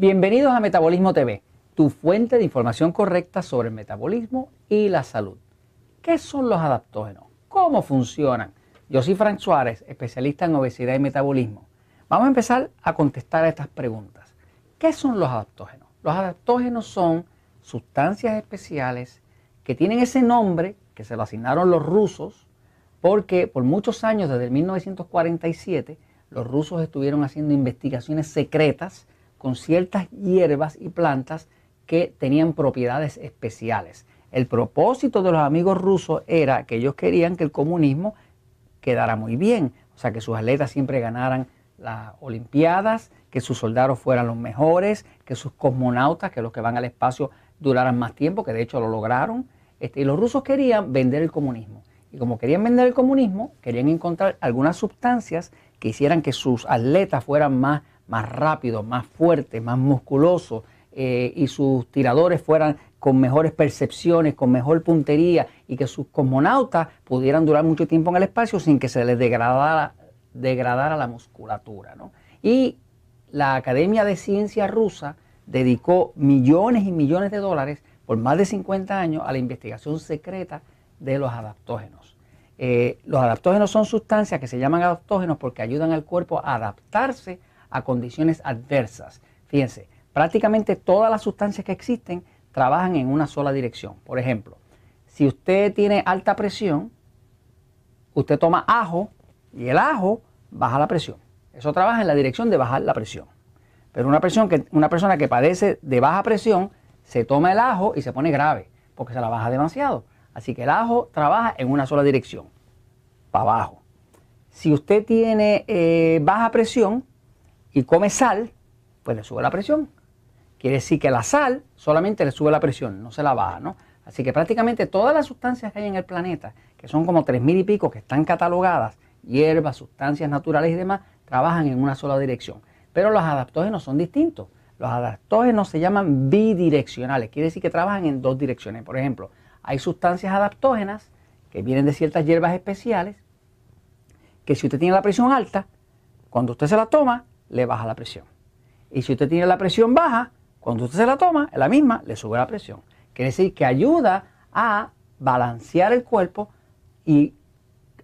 Bienvenidos a Metabolismo TV, tu fuente de información correcta sobre el metabolismo y la salud. ¿Qué son los adaptógenos? ¿Cómo funcionan? Yo soy Frank Suárez, especialista en obesidad y metabolismo. Vamos a empezar a contestar a estas preguntas. ¿Qué son los adaptógenos? Los adaptógenos son sustancias especiales que tienen ese nombre que se lo asignaron los rusos porque por muchos años, desde 1947, los rusos estuvieron haciendo investigaciones secretas con ciertas hierbas y plantas que tenían propiedades especiales. El propósito de los amigos rusos era que ellos querían que el comunismo quedara muy bien, o sea, que sus atletas siempre ganaran las Olimpiadas, que sus soldados fueran los mejores, que sus cosmonautas, que los que van al espacio duraran más tiempo, que de hecho lo lograron. Este, y los rusos querían vender el comunismo. Y como querían vender el comunismo, querían encontrar algunas sustancias que hicieran que sus atletas fueran más más rápido, más fuerte, más musculoso eh, y sus tiradores fueran con mejores percepciones, con mejor puntería y que sus cosmonautas pudieran durar mucho tiempo en el espacio sin que se les degradara, la musculatura. ¿no? Y la Academia de Ciencia Rusa dedicó millones y millones de dólares por más de 50 años a la investigación secreta de los adaptógenos. Eh, los adaptógenos son sustancias que se llaman adaptógenos porque ayudan al cuerpo a adaptarse a condiciones adversas. Fíjense, prácticamente todas las sustancias que existen trabajan en una sola dirección. Por ejemplo, si usted tiene alta presión, usted toma ajo y el ajo baja la presión. Eso trabaja en la dirección de bajar la presión. Pero una, presión que, una persona que padece de baja presión se toma el ajo y se pone grave porque se la baja demasiado. Así que el ajo trabaja en una sola dirección, para abajo. Si usted tiene eh, baja presión, y come sal, pues le sube la presión. Quiere decir que la sal solamente le sube la presión, no se la baja, ¿no? Así que prácticamente todas las sustancias que hay en el planeta, que son como tres mil y pico que están catalogadas, hierbas, sustancias naturales y demás, trabajan en una sola dirección. Pero los adaptógenos son distintos. Los adaptógenos se llaman bidireccionales, quiere decir que trabajan en dos direcciones. Por ejemplo, hay sustancias adaptógenas que vienen de ciertas hierbas especiales, que si usted tiene la presión alta, cuando usted se la toma, le baja la presión. Y si usted tiene la presión baja, cuando usted se la toma, la misma le sube la presión. Quiere decir que ayuda a balancear el cuerpo y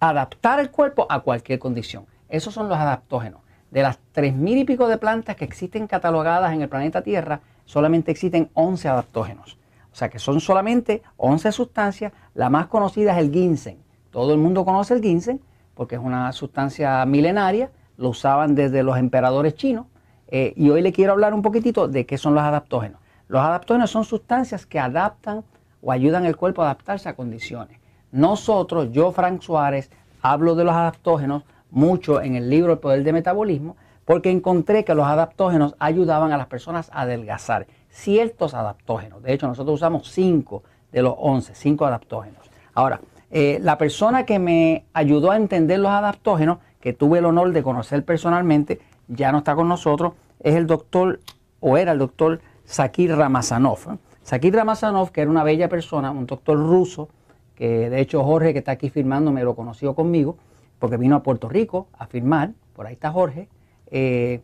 adaptar el cuerpo a cualquier condición. Esos son los adaptógenos. De las tres mil y pico de plantas que existen catalogadas en el planeta Tierra, solamente existen 11 adaptógenos. O sea que son solamente 11 sustancias. La más conocida es el ginseng. Todo el mundo conoce el ginseng porque es una sustancia milenaria lo usaban desde los emperadores chinos. Eh, y hoy le quiero hablar un poquitito de qué son los adaptógenos. Los adaptógenos son sustancias que adaptan o ayudan al cuerpo a adaptarse a condiciones. Nosotros, yo, Frank Suárez, hablo de los adaptógenos mucho en el libro El Poder de Metabolismo, porque encontré que los adaptógenos ayudaban a las personas a adelgazar. Ciertos adaptógenos, de hecho nosotros usamos 5 de los 11, 5 adaptógenos. Ahora, eh, la persona que me ayudó a entender los adaptógenos que tuve el honor de conocer personalmente, ya no está con nosotros, es el doctor, o era el doctor Sakir Ramazanov. ¿eh? Sakir Ramazanov, que era una bella persona, un doctor ruso, que de hecho Jorge, que está aquí firmando, me lo conoció conmigo, porque vino a Puerto Rico a firmar, por ahí está Jorge. Eh,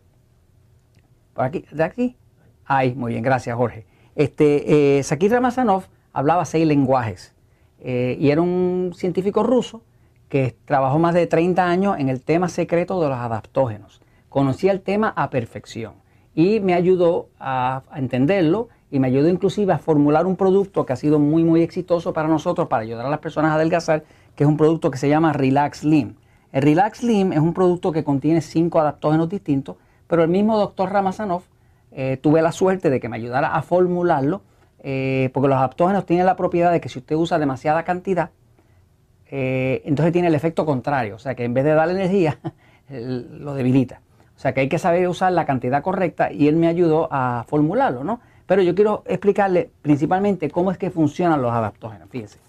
¿Por aquí? ¿De aquí? Ay, muy bien, gracias Jorge. Este, eh, Sakir Ramazanov hablaba seis lenguajes y era un científico ruso que trabajó más de 30 años en el tema secreto de los adaptógenos. Conocía el tema a perfección y me ayudó a, entenderlo y me ayudó inclusive a formular un producto que ha sido muy muy exitoso para nosotros para ayudar a las personas a adelgazar, que es un producto que se llama Relax Slim. El Relax Slim es un producto que contiene cinco adaptógenos distintos, pero el mismo doctor Ramazanov eh, tuve la suerte de que me ayudara a formularlo, eh, porque los adaptógenos tienen la propiedad de que si usted usa demasiada cantidad, eh, entonces tiene el efecto contrario, o sea que en vez de darle energía, lo debilita. O sea que hay que saber usar la cantidad correcta y él me ayudó a formularlo, ¿no? Pero yo quiero explicarle principalmente cómo es que funcionan los adaptógenos, fíjense.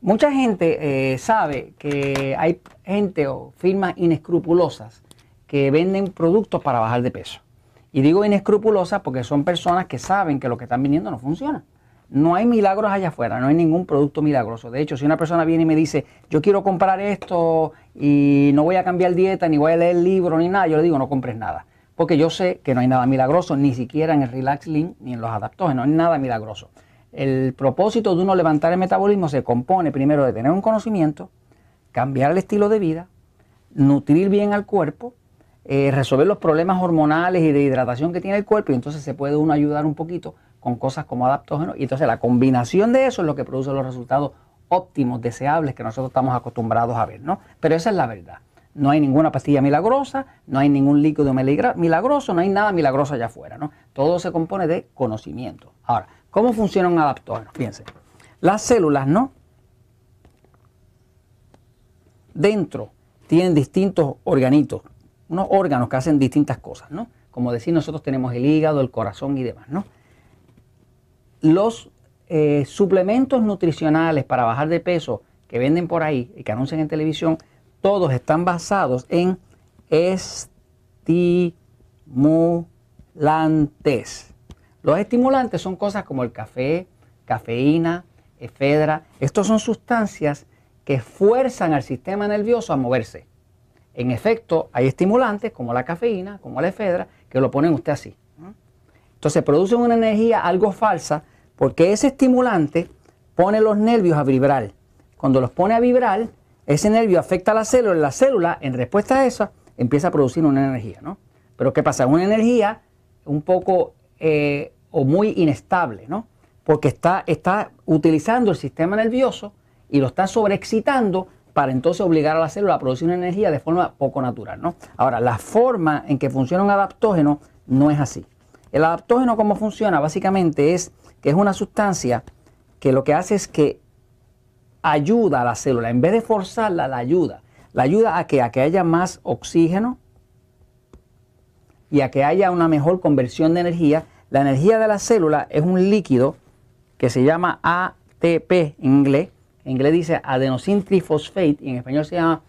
Mucha gente eh, sabe que hay gente o firmas inescrupulosas que venden productos para bajar de peso. Y digo inescrupulosas porque son personas que saben que lo que están vendiendo no funciona. No hay milagros allá afuera, no hay ningún producto milagroso. De hecho, si una persona viene y me dice, yo quiero comprar esto y no voy a cambiar dieta, ni voy a leer libro, ni nada, yo le digo, no compres nada. Porque yo sé que no hay nada milagroso, ni siquiera en el Relax Link, ni en los adaptógenos, no hay nada milagroso. El propósito de uno levantar el metabolismo se compone primero de tener un conocimiento, cambiar el estilo de vida, nutrir bien al cuerpo, eh, resolver los problemas hormonales y de hidratación que tiene el cuerpo y entonces se puede uno ayudar un poquito con cosas como adaptógenos. Y entonces la combinación de eso es lo que produce los resultados óptimos, deseables que nosotros estamos acostumbrados a ver, ¿no? Pero esa es la verdad. No hay ninguna pastilla milagrosa, no hay ningún líquido milagroso, no hay nada milagroso allá afuera, ¿no? Todo se compone de conocimiento. Ahora, ¿cómo funcionan adaptógenos. adaptógeno? Fíjense, las células, ¿no? Dentro tienen distintos organitos, unos órganos que hacen distintas cosas, ¿no? Como decir, nosotros tenemos el hígado, el corazón y demás, ¿no? los eh, suplementos nutricionales para bajar de peso que venden por ahí y que anuncian en televisión, todos están basados en estimulantes. Los estimulantes son cosas como el café, cafeína, efedra. Estos son sustancias que fuerzan al sistema nervioso a moverse. En efecto, hay estimulantes como la cafeína, como la efedra, que lo ponen usted así. Entonces produce una energía algo falsa porque ese estimulante pone los nervios a vibrar. Cuando los pone a vibrar, ese nervio afecta a la célula y la célula en respuesta a eso empieza a producir una energía, ¿no? Pero ¿qué pasa? Una energía un poco eh, o muy inestable, ¿no? Porque está, está utilizando el sistema nervioso y lo está sobreexcitando para entonces obligar a la célula a producir una energía de forma poco natural, ¿no? Ahora, la forma en que funciona un adaptógeno no es así. El adaptógeno, ¿cómo funciona? Básicamente es que es una sustancia que lo que hace es que ayuda a la célula, en vez de forzarla, la ayuda. La ayuda a que, a que haya más oxígeno y a que haya una mejor conversión de energía. La energía de la célula es un líquido que se llama ATP en inglés. En inglés dice adenosine trifosfate y en español se llama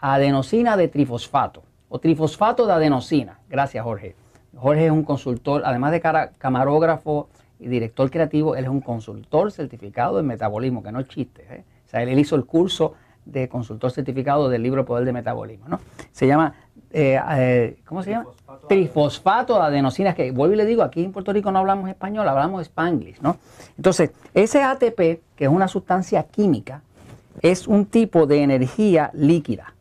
adenosina de trifosfato o trifosfato de adenosina. Gracias, Jorge. Jorge es un consultor, además de camarógrafo y director creativo, él es un consultor certificado en metabolismo, que no es chiste. ¿eh? O sea, él hizo el curso de consultor certificado del libro Poder de Metabolismo, ¿no? Se llama, eh, eh, ¿cómo se llama? Trifosfato, de adenosinas, que vuelvo y le digo, aquí en Puerto Rico no hablamos español, hablamos spanglish, ¿no? Entonces, ese ATP, que es una sustancia química, es un tipo de energía líquida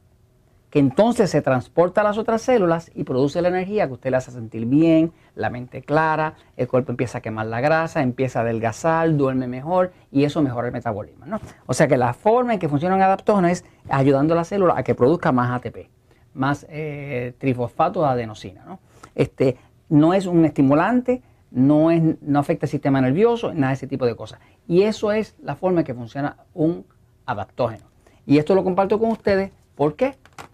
que entonces se transporta a las otras células y produce la energía que usted le hace sentir bien, la mente clara, el cuerpo empieza a quemar la grasa, empieza a adelgazar, duerme mejor y eso mejora el metabolismo. ¿no? O sea que la forma en que funcionan adaptógeno es ayudando a la célula a que produzca más ATP, más eh, trifosfato de adenosina. ¿no? Este, no es un estimulante, no, es, no afecta el sistema nervioso, nada de ese tipo de cosas. Y eso es la forma en que funciona un adaptógeno. Y esto lo comparto con ustedes. ¿Por qué?